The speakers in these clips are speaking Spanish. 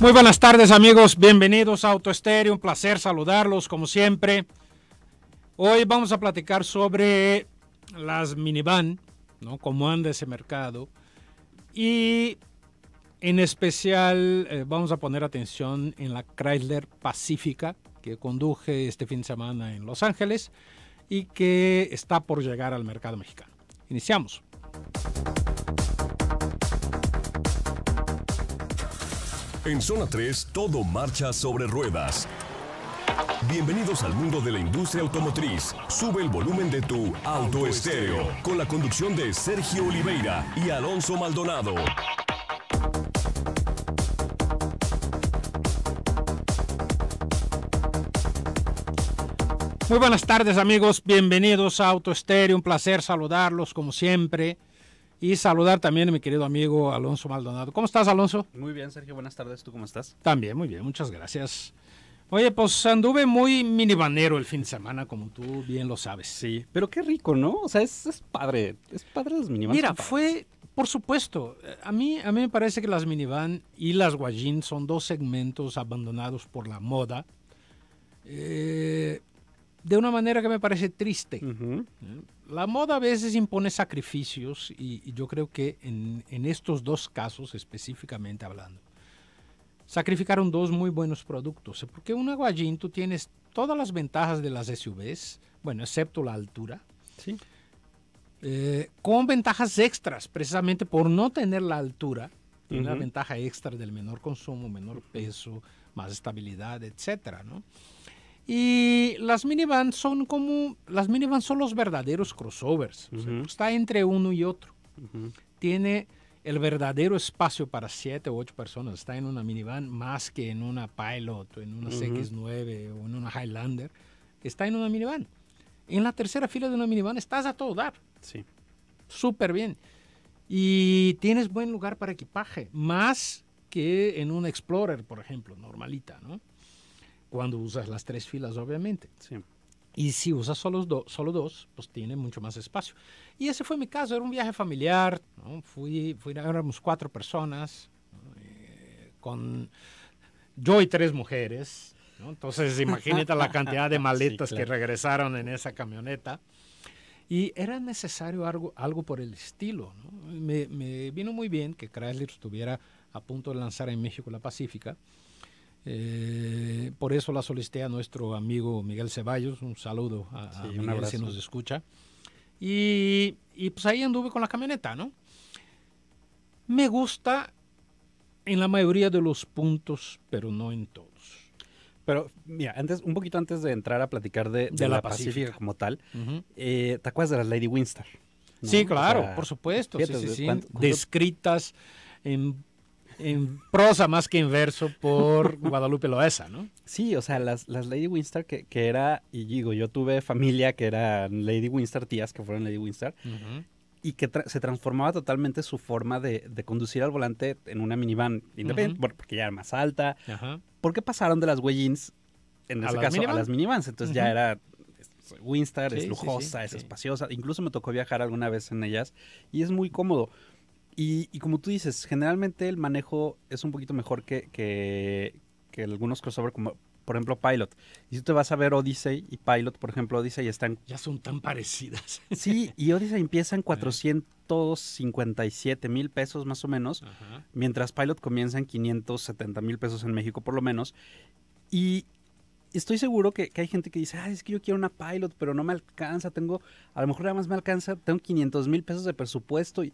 Muy buenas tardes amigos, bienvenidos a Auto Estéreo, un placer saludarlos como siempre. Hoy vamos a platicar sobre las minivan, ¿no? Cómo anda ese mercado. Y en especial eh, vamos a poner atención en la Chrysler Pacifica que conduje este fin de semana en Los Ángeles y que está por llegar al mercado mexicano. Iniciamos. En Zona 3, todo marcha sobre ruedas. Bienvenidos al mundo de la industria automotriz. Sube el volumen de tu auto estéreo con la conducción de Sergio Oliveira y Alonso Maldonado. Muy buenas tardes amigos, bienvenidos a Auto Estéreo, un placer saludarlos como siempre. Y saludar también a mi querido amigo Alonso Maldonado. ¿Cómo estás, Alonso? Muy bien, Sergio. Buenas tardes. ¿Tú cómo estás? También, muy bien. Muchas gracias. Oye, pues anduve muy minivanero el fin de semana, como tú bien lo sabes. Sí, pero qué rico, ¿no? O sea, es, padre. Es padre las minivans. Mira, fue, por supuesto, a mí, a mí me parece que las minivan y las guayín son dos segmentos abandonados por la moda. Eh, de una manera que me parece triste. La moda a veces impone sacrificios y, yo creo que en, estos dos casos específicamente hablando, sacrificaron dos muy buenos productos. Porque un aguayín tú tienes todas las ventajas de las SUVs, bueno, excepto la altura. Eh, con ventajas extras, precisamente por no tener la altura, una ventaja extra del menor consumo, menor peso, más estabilidad, etcétera, ¿no? Y las minivans son como, las minivans son los verdaderos crossovers, está entre uno y otro. Tiene el verdadero espacio para siete o ocho personas, está en una minivan más que en una Pilot, en una CX9 o en una Highlander, está en una minivan. En la tercera fila de una minivan estás a todo dar. Sí. Súper bien. Y tienes buen lugar para equipaje, más que en un Explorer, por ejemplo, normalita, ¿no? cuando usas las tres filas, obviamente. Sí. Y si usas solo, solo dos, pues tiene mucho más espacio. Y ese fue mi caso, era un viaje familiar, fui, éramos cuatro personas, eh, con yo y tres mujeres. Entonces, imagínate la cantidad de maletas que regresaron en esa camioneta. Y era necesario algo, algo por el estilo. Me, me, vino muy bien que Chrysler estuviera a punto de lanzar en México la Pacífica. Eh, por eso la solicité a nuestro amigo Miguel Ceballos. Un saludo a, a nos escucha. Y, pues ahí anduve con la camioneta, ¿no? Me gusta en la mayoría de los puntos, pero no en todos. Pero mira, antes, un poquito antes de entrar a platicar de, la, Pacífica. como tal, eh, ¿te acuerdas de las Lady Winston? Sí, claro, por supuesto. Descritas en en prosa más que en verso por Guadalupe Loesa, ¿no? Sí, o sea, las, Lady Winstar que, que, era, y digo, yo tuve familia que eran Lady Winstar, tías que fueron Lady Winstar, y que se transformaba totalmente su forma de, conducir al volante en una minivan independiente, porque ya era más alta. ¿Por qué pasaron de las way en ese caso, a las minivans? Entonces ya era Winstar, es lujosa, es espaciosa. Incluso me tocó viajar alguna vez en ellas y es muy cómodo. Y, como tú dices, generalmente el manejo es un poquito mejor que, que, algunos crossover, como por ejemplo Pilot. Y si tú te vas a ver Odyssey y Pilot, por ejemplo, Odyssey están... Ya son tan parecidas. Sí, y Odyssey empieza en 457 mil pesos más o menos, mientras Pilot comienza en 570 mil pesos en México por lo menos. Y estoy seguro que, hay gente que dice, ah, es que yo quiero una Pilot, pero no me alcanza, tengo, a lo mejor además más me alcanza, tengo 500 mil pesos de presupuesto y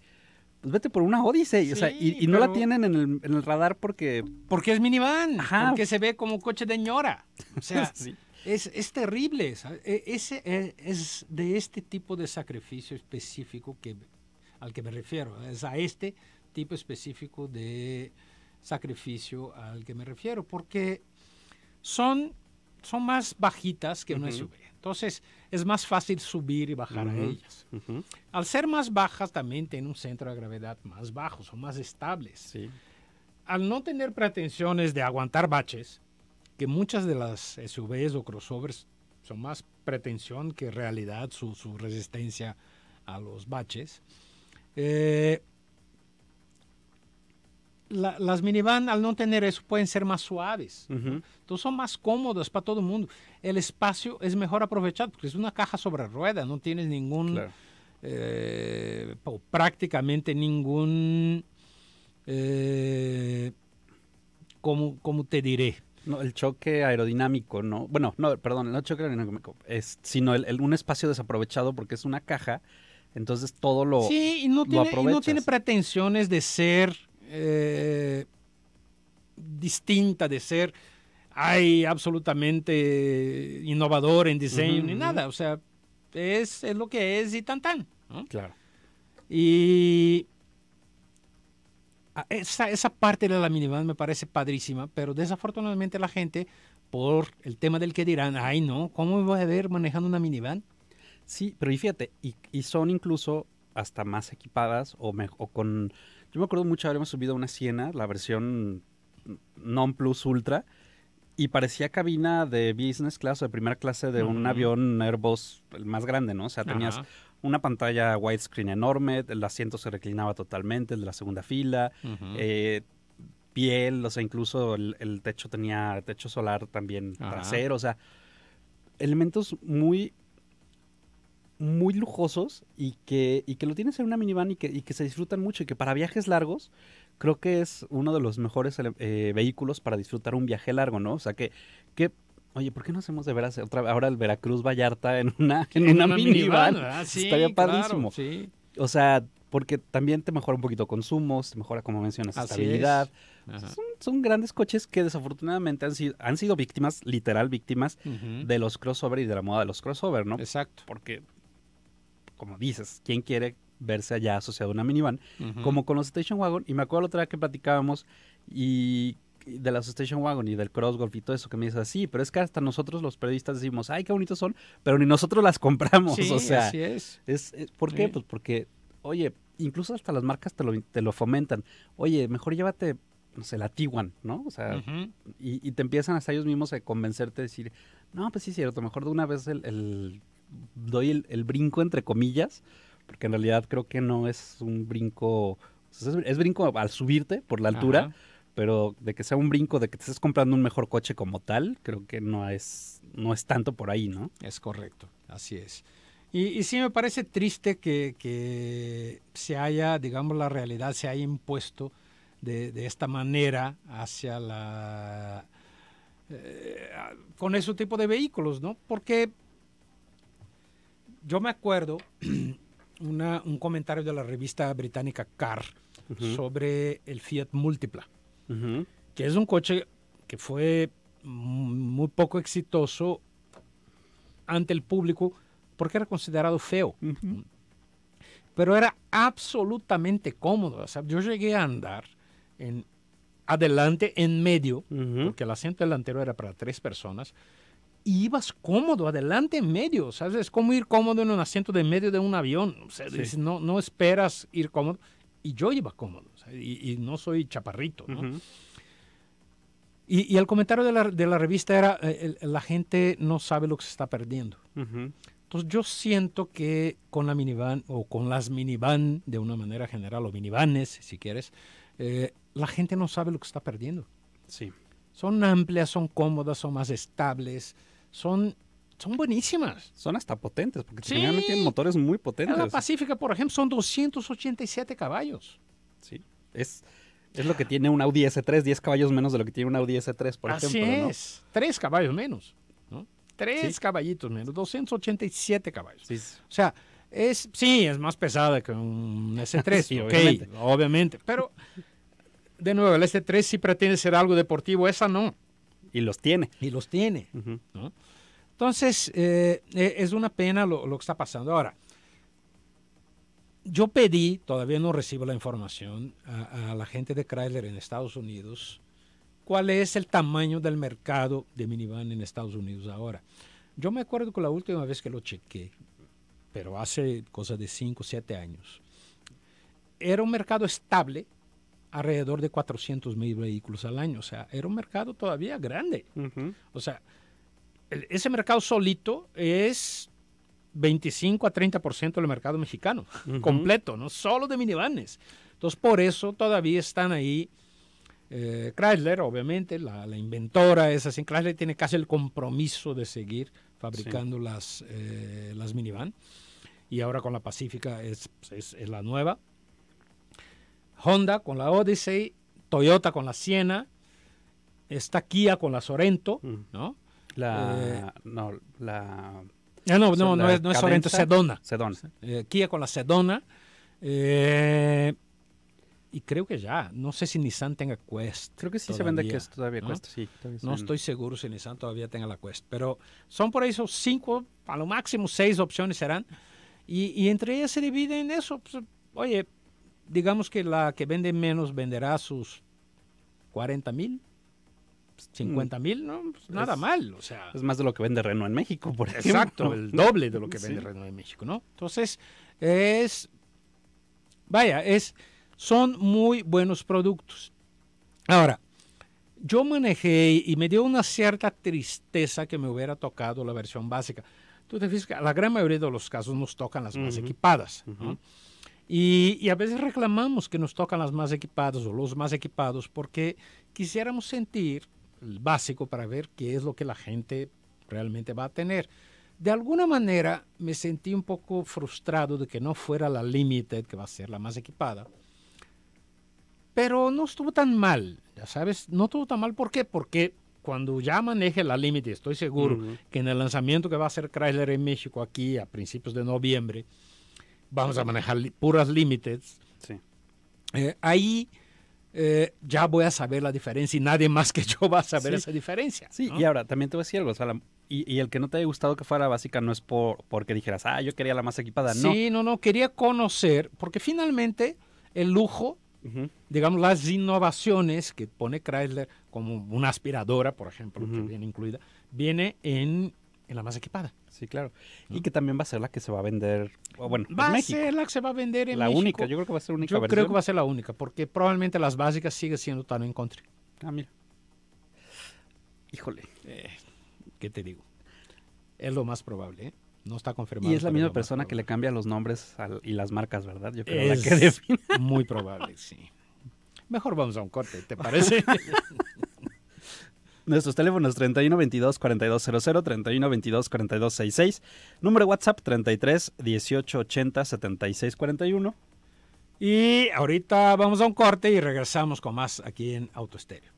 pues, vete por una Odyssey. y, no la tienen en el, radar porque. Porque es minivan. Porque se ve como un coche de ñora. O sea, es, terrible. E, ese e, es, de este tipo de sacrificio específico que, al que me refiero. Es a este tipo específico de sacrificio al que me refiero. Porque son, son más bajitas que una SUV. Entonces es más fácil subir y bajar a ellas. Al ser más bajas también tienen un centro de gravedad más bajo, son más estables. Al no tener pretensiones de aguantar baches, que muchas de las SUVs o crossovers son más pretensión que realidad su, resistencia a los baches, eh, las minivan al no tener eso pueden ser más suaves. Entonces son más cómodas para todo el mundo. El espacio es mejor aprovechado porque es una caja sobre rueda, no tienes ningún, eh, prácticamente ningún, eh, como, te diré? No, el choque aerodinámico, no. Bueno, no, perdón, no choque aerodinámico, es, sino el, un espacio desaprovechado porque es una caja, entonces todo lo. Sí, y no, tiene, no tiene pretensiones de ser eh, distinta de ser, hay absolutamente innovador en diseño, ni nada. O sea, es, lo que es y tan tan. Claro. Y esa, parte de la minivan me parece padrísima, pero desafortunadamente la gente, por el tema del que dirán, ay no, ¿cómo me voy a ver manejando una minivan? Sí, pero y fíjate, y, son incluso hasta más equipadas o, o con yo me acuerdo mucho, habíamos subido a una Siena, la versión non plus ultra, y parecía cabina de business class o de primera clase de un avión Airbus el más grande, ¿no? O sea, tenías una pantalla widescreen enorme, el asiento se reclinaba totalmente, el de la segunda fila, eh, piel, o sea, incluso el, techo tenía techo solar también trasero, o sea, elementos muy muy lujosos y que, y que lo tienes en una minivan y que, y que se disfrutan mucho y que para viajes largos creo que es uno de los mejores eh, eh, vehículos para disfrutar un viaje largo, ¿no? O sea que, que Oye, ¿por qué no hacemos de veras otra ahora el Veracruz Vallarta en una, en minivan? Estaría padrísimo. O sea, porque también te mejora un poquito consumos, te mejora, como mencionas, la estabilidad. Son, grandes coches que desafortunadamente han sido, han sido víctimas, literal víctimas, de los crossover y de la moda de los crossover, ¿no? Exacto. Porque como dices, ¿quién quiere verse allá asociado a una minivan? Como con los Station Wagon, y me acuerdo la otra vez que platicábamos y de los Station Wagon y del Cross Golf y todo eso que me dices así, pero es que hasta nosotros los periodistas decimos, ay, qué bonitos son, pero ni nosotros las compramos. o sea, así es. es, eh, ¿Por qué? Pues porque, oye, incluso hasta las marcas te lo, fomentan. Oye, mejor llévate, no sé, la Tiguan, ¿no? O sea, y, te empiezan hasta ellos mismos a convencerte, a decir, no, pues sí es cierto, mejor de una vez el doy el, brinco entre comillas, porque en realidad creo que no es un brinco, es, brinco al subirte por la altura, pero de que sea un brinco, de que te estés comprando un mejor coche como tal, creo que no es, no es tanto por ahí, ¿no? Es correcto, así es. Y, sí me parece triste que, se haya, digamos, la realidad se haya impuesto de, esta manera hacia la... Eh, con ese tipo de vehículos, ¿no? Porque yo me acuerdo un comentario de la revista británica Car sobre el Fiat Multipla, que es un coche que fue muy poco exitoso ante el público porque era considerado feo. Pero era absolutamente cómodo. O sea, yo llegué a andar en adelante, en medio, porque el asiento delantero era para tres personas ibas cómodo, adelante en medio, ¿sabes? Es como ir cómodo en un asiento de medio de un avión, no, esperas ir cómodo. Y yo iba cómodo, y, no soy chaparrito, y, el comentario de la, revista era, eh, la gente no sabe lo que se está perdiendo. Entonces yo siento que con la minivan o con las minivan de una manera general, o minivanes si quieres, eh, la gente no sabe lo que está perdiendo. Sí. Son amplias, son cómodas, son más estables, son son buenísimas. Son hasta potentes, porque tienen motores muy potentes. La Pacífica, por ejemplo, son 287 caballos. Sí, es, es lo que tiene un Audi S3, 10 caballos menos de lo que tiene un Audi S3, por Así ejemplo. 3 caballos menos, tres caballitos menos, 287 caballos. O sea, es, sí, es más pesada que un S3, sí, obviamente. obviamente. Pero, de nuevo, el S3 sí pretende ser algo deportivo, esa no. Y los tiene. Y los tiene. Entonces, eh, e, es una pena lo, que está pasando. Ahora, yo pedí, todavía no recibo la información, a, la gente de Chrysler en Estados Unidos, cuál es el tamaño del mercado de minivan en Estados Unidos ahora. Yo me acuerdo que la última vez que lo chequé, pero hace cosa de 5 o 7 años, era un mercado estable alrededor de 400 mil vehículos al año. O sea, era un mercado todavía grande. O sea, ese mercado solito es 25 a 30% del mercado mexicano, completo, no solo de minivanes. Entonces, por eso todavía están ahí. Eh, Chrysler, obviamente, la, inventora es así. Chrysler tiene casi el compromiso de seguir fabricando las, eh, las minivan. Y ahora con la Pacífica es, pues, es, es la nueva. Honda con la Odyssey, Toyota con la Siena, está Kia con la Sorento, mm. ¿no? La, eh, no, la, ah, no, no, es, es Sorento, Sedona. Sedona. Eh, Kia con la Sedona. Eh, y creo que ya, no sé si Nissan tenga Quest. Creo que sí se vende Quest todavía, ¿no? sí. Todavía no estoy seguro si Nissan todavía tenga la Quest, pero son por ahí esos cinco, a lo máximo seis opciones serán. Y, y entre ellas se divide en eso. Pues, oye, digamos que la que vende menos venderá sus 40 mil. 50 pues, mm. mil, no, pues, nada mal, o sea. Es más de lo que vende Renault en México, por ejemplo. Exacto, el doble de lo que vende Renault en México, ¿no? Entonces, es, vaya, es, son muy buenos productos. Ahora, yo manejé y me dio una cierta tristeza que me hubiera tocado la versión básica. Tú te fijas, que la gran mayoría de los casos nos tocan las más equipadas. ¿no? Y, a veces reclamamos que nos tocan las más equipadas o los más equipados porque quisiéramos sentir el básico para ver qué es lo que la gente realmente va a tener. De alguna manera me sentí un poco frustrado de que no fuera la Limited, que va a ser la más equipada. Pero no estuvo tan mal, ya sabes, no estuvo tan mal. ¿Por qué? Porque cuando ya maneje la Limited, estoy seguro que en el lanzamiento que va a hacer Chrysler en México aquí a principios de noviembre, vamos a manejar puras límites. Eh, ahí eh, ya voy a saber la diferencia y nadie más que yo va a saber esa diferencia. Sí, y ahora también te voy a decir algo, y, el que no te haya gustado que fuera básica no es porque dijeras, ah, yo quería la más equipada, no. Sí, no, no, quería conocer, porque finalmente el lujo, digamos, las innovaciones que pone Chrysler, como una aspiradora, por ejemplo, que viene incluida, viene en en la más equipada. Sí, claro. Y que también va a ser la que se va a vender, bueno, va en a ser la que se va a vender en la México. La única, yo creo que va a ser la única Yo creo que va a ser la única, porque probablemente las básicas sigue siendo tan en contra. Ah, mira. Híjole. Eh, ¿Qué te digo? Es lo más probable, ¿eh? No está confirmado. Y es la misma persona que le cambia los nombres y las marcas, ¿verdad? Yo creo que define. Muy probable, sí. Mejor vamos a un corte, ¿te parece? Nuestros teléfonos 3122-4200, 3122-4266. Número WhatsApp 33 1880 7641. Y ahorita vamos a un corte y regresamos con más aquí en Autostereo.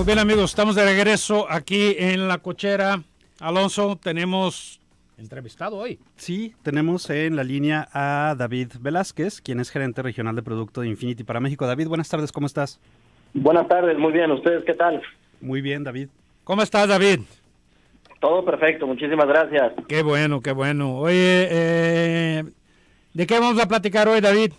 Muy bien amigos, estamos de regreso aquí en la cochera. Alonso, tenemos entrevistado hoy. Sí, tenemos en la línea a David Velázquez, quien es gerente regional de producto de Infinity para México. David, buenas tardes, ¿cómo estás? Buenas tardes, muy bien. ¿Ustedes qué tal? Muy bien, David. ¿Cómo estás, David? Todo perfecto, muchísimas gracias. Qué bueno, qué bueno. Oye, eh, ¿de qué vamos a platicar hoy, David?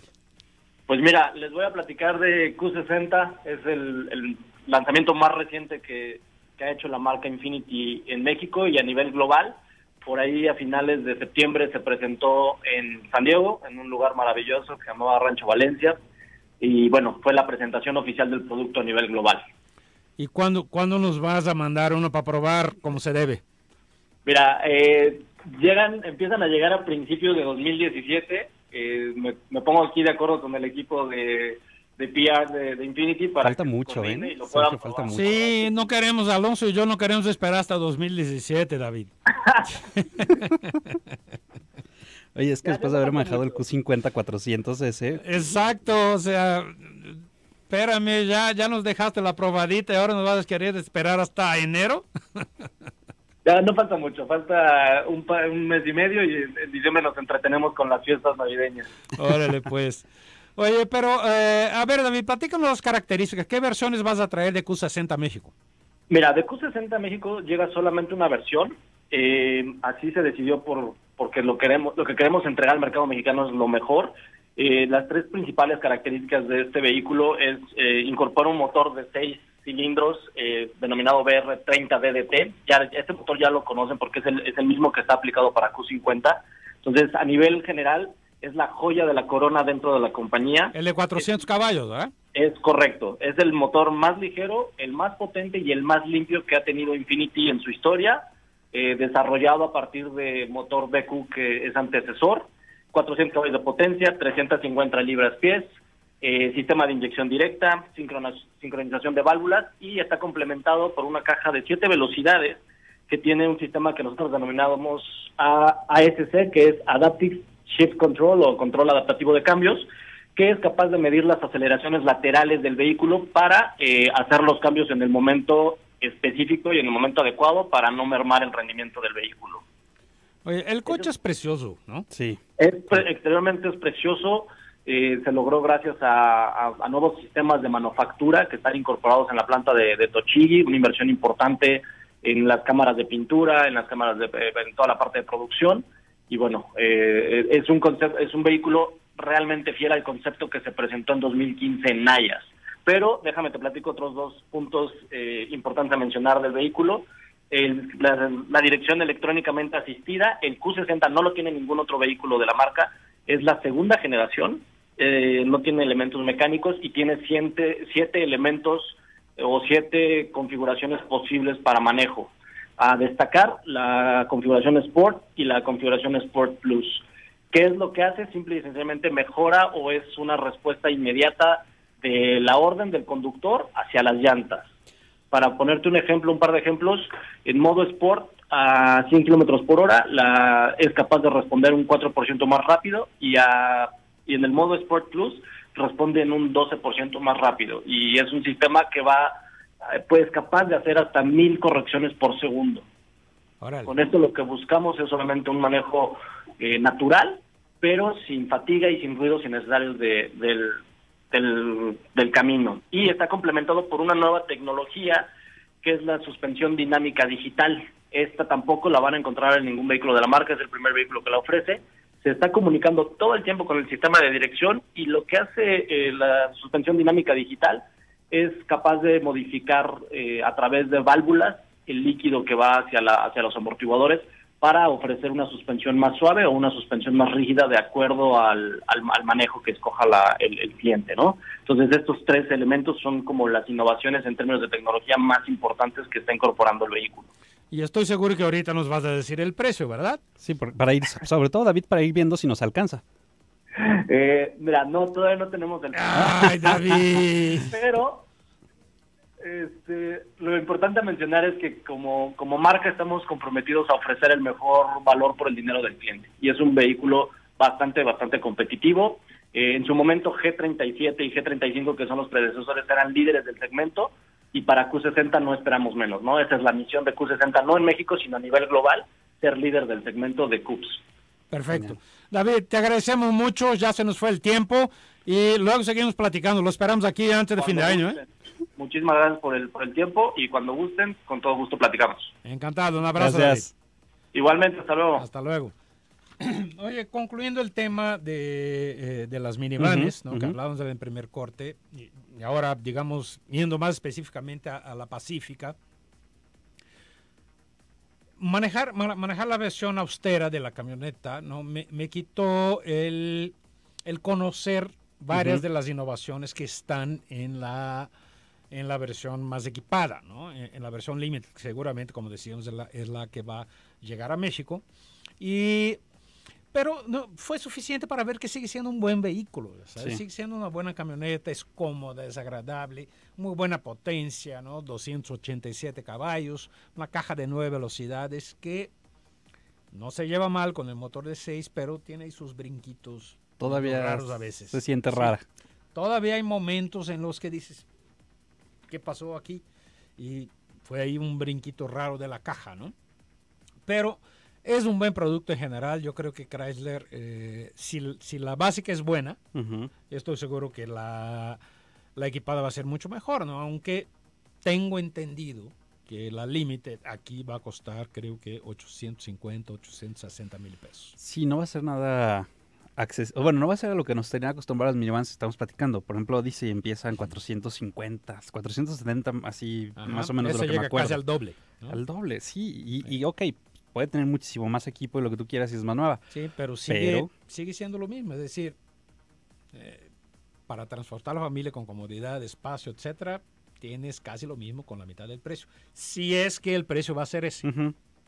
Pues mira, les voy a platicar de Q60, es el, lanzamiento más reciente que, ha hecho la marca Infinity en México y a nivel global. Por ahí a finales de septiembre se presentó en San Diego, en un lugar maravilloso que se llamaba Rancho Valencia. Y bueno, fue la presentación oficial del producto a nivel global. ¿Y cuándo, cuándo nos vas a mandar uno para probar como se debe? Mira, eh, llegan, empiezan a llegar a principios de 2017 eh, me, pongo aquí de acuerdo con el equipo de, de PR de, Infinity para falta que mucho, ¿eh? Sí, no queremos, Alonso y yo no queremos esperar hasta 2017, David. Oye, es que después de haber manejado el Q50-400 ese... Exacto, o sea, espérame, ya, ya nos dejaste la probadita y ahora nos vas a querer esperar hasta enero. Ya, no falta mucho, falta un, mes y medio y en diciembre nos entretenemos con las fiestas navideñas. Órale, pues. Oye, pero eh, a ver, David, platícanos las características. ¿Qué versiones vas a traer de Q60 México? Mira, de Q60 México llega solamente una versión. Eh, así se decidió por porque lo queremos lo que queremos entregar al mercado mexicano es lo mejor. Eh, las tres principales características de este vehículo es incorporar un motor de seis cilindros eh, denominado BR30DDT. este motor ya lo conocen porque es el, es el mismo que está aplicado para Q50. Entonces, a nivel general, es la joya de la corona dentro de la compañía. El de 400 caballos, ¿eh? Es correcto. Es el motor más ligero, el más potente y el más limpio que ha tenido Infinity en su historia, eh, desarrollado a partir de motor BQ que es antecesor. 400 caballos de potencia, 350 libras pies, eh, sistema de inyección directa, sincronización de válvulas y está complementado por una caja de siete velocidades que tiene un sistema que nosotros denominábamos ASC, que es Adaptive Shift Control o control adaptativo de cambios, que es capaz de medir las aceleraciones laterales del vehículo para eh, hacer los cambios en el momento específico y en el momento adecuado para no mermar el rendimiento del vehículo. el coche es precioso, ¿no? Sí. Es exteriormente es precioso. Eh, se logró gracias a, nuevos sistemas de manufactura que están incorporados en la planta de, Tochigi, una inversión importante en las cámaras de pintura, en las cámaras de eh, toda la parte de producción y bueno eh, es un es un vehículo realmente fiel al concepto que se presentó en 2015 en Nayas. Pero déjame te platico otros dos puntos importantes a mencionar del vehículo. la, dirección electrónicamente asistida, el Q60 no lo tiene ningún otro vehículo de la marca, es la segunda generación eh, no tiene elementos mecánicos y tiene siete, siete elementos eh, o siete configuraciones posibles para manejo. A destacar la configuración Sport y la configuración Sport Plus. ¿Qué es lo que hace? Simple y sencillamente mejora o es una respuesta inmediata de la orden del conductor hacia las llantas. Para ponerte un ejemplo, un par de ejemplos, en modo Sport a 100 kilómetros por hora la, es capaz de responder un 4% más rápido y a y en el modo Sport Plus responde en un 12% más rápido y es un sistema que va pues capaz de hacer hasta mil correcciones por segundo. Con esto lo que buscamos es solamente un manejo eh, natural, pero sin fatiga y sin ruidos innecesarios de, del, del camino. Y está complementado por una nueva tecnología que es la suspensión dinámica digital. Esta tampoco la van a encontrar en ningún vehículo de la marca, es el primer vehículo que la ofrece se está comunicando todo el tiempo con el sistema de dirección y lo que hace eh, la suspensión dinámica digital es capaz de modificar eh, a través de válvulas el líquido que va hacia, la, hacia los amortiguadores para ofrecer una suspensión más suave o una suspensión más rígida de acuerdo al, al, manejo que escoja el, el, cliente, ¿no? Entonces estos tres elementos son como las innovaciones en términos de tecnología más importantes que está incorporando el vehículo. Y estoy seguro que ahorita nos vas a decir el precio, ¿verdad? Sí, para ir, sobre todo David, para ir viendo si nos alcanza. Eh, mira, no, todavía no tenemos el ¡Ay, David! Pero este, lo importante a mencionar es que como, como marca estamos comprometidos a ofrecer el mejor valor por el dinero del cliente. Y es un vehículo bastante, bastante competitivo. Eh, en su momento G37 y G35, que son los predecesores, eran líderes del segmento y para Q60 no esperamos menos, ¿no? Esa es la misión de Q60, no en México, sino a nivel global, ser líder del segmento de CUPS. Perfecto. David, te agradecemos mucho, ya se nos fue el tiempo y luego seguimos platicando, lo esperamos aquí antes de fin de año. ¿eh? Muchísimas gracias por el, por el tiempo y cuando gusten, con todo gusto platicamos. Encantado, un abrazo. Igualmente, hasta luego. Hasta luego. Oye, concluyendo el tema de, eh, de las minivanes, ¿no? que hablábamos en primer corte, y, ahora, digamos, yendo más específicamente a, la Pacífica, manejar, manejar la versión austera de la camioneta ¿no? me, me quitó el, el, conocer varias de las innovaciones que están en la, en la versión más equipada, ¿no? en, la versión límite, que seguramente, como decíamos, es la, es la, que va a llegar a México. Y pero no, fue suficiente para ver que sigue siendo un buen vehículo, sigue siendo una buena camioneta, es cómoda, es agradable, muy buena potencia, ¿no? 287 caballos, una caja de nueve velocidades que no se lleva mal con el motor de 6, pero tiene sus brinquitos Todavía raros a veces. Se siente rara. Todavía hay momentos en los que dices, ¿qué pasó aquí? Y fue ahí un brinquito raro de la caja, ¿no? Pero es un buen producto en general. Yo creo que Chrysler, eh, si, la básica es buena, estoy seguro que la, equipada va a ser mucho mejor, ¿no? Aunque tengo entendido que la Limited aquí va a costar, creo que 850, 860 mil pesos. Sí, no va a ser nada acceso. Bueno, no va a ser a lo que nos tenían acostumbrados los minivans estamos platicando. Por ejemplo, dice empieza en 450, 470, así más o menos de lo que me acuerdo. casi al doble. Al doble, sí. Y, sí. y ok, puede tener muchísimo más equipo y lo que tú quieras y es más nueva. Sí, pero sigue, sigue siendo lo mismo. Es decir, eh, para transportar a la familia con comodidad, espacio, etcétera, tienes casi lo mismo con la mitad del precio. Si es que el precio va a ser ese.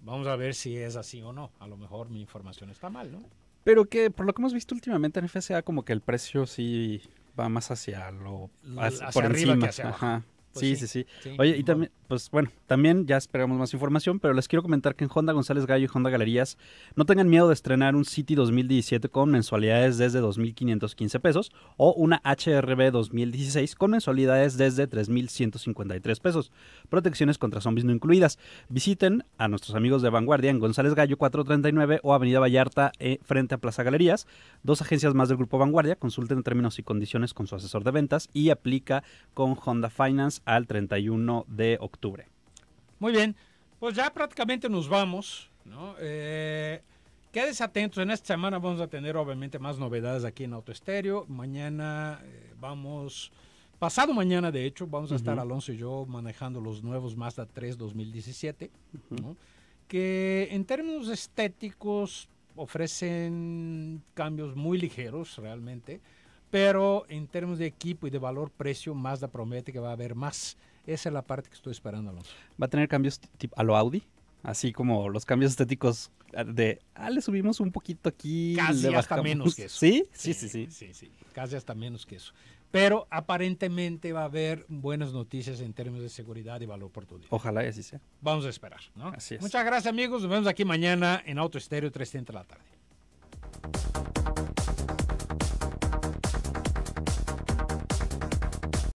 Vamos a ver si es así o no. A lo mejor mi información está mal, ¿no? Pero que por lo que hemos visto últimamente en FSA, como que el precio sí va más hacia lo. Hacia, por arriba Que hacia abajo. Pues sí, sí, sí, Oye, y también, pues bueno, también ya esperamos más información, pero les quiero comentar que en Honda González Gallo y Honda Galerías no tengan miedo de estrenar un City 2017 con mensualidades desde 2.515 pesos o una HRB 2016 con mensualidades desde 3.153 pesos, protecciones contra zombies no incluidas. Visiten a nuestros amigos de Vanguardia en González Gallo 439 o Avenida Vallarta eh, frente a Plaza Galerías, dos agencias más del Grupo Vanguardia, consulten términos y condiciones con su asesor de ventas y aplica con Honda Finance al 31 de octubre octubre. Muy bien, pues ya prácticamente nos vamos, ¿no? Eh, atentos, en esta semana vamos a tener obviamente más novedades aquí en Autoestéreo. Mañana eh, vamos, pasado mañana de hecho, vamos a estar Alonso y yo manejando los nuevos Mazda 3 2017, ¿no? que en términos estéticos ofrecen cambios muy ligeros realmente, pero en términos de equipo y de valor-precio, Mazda promete que va a haber más. Esa es la parte que estoy esperando, Alonso. ¿Va a tener cambios a lo Audi? Así como los cambios estéticos ah, de, ah, le subimos un poquito aquí. Casi hasta menos que eso. ¿Sí? Sí, sí, sí. Sí, Casi hasta menos que eso. Pero aparentemente va a haber buenas noticias en términos de seguridad y valor por tu día. Ojalá y así sea. Vamos a esperar, ¿no? Así es. Muchas gracias, amigos. Nos vemos aquí mañana en Auto Estéreo 3 de la tarde.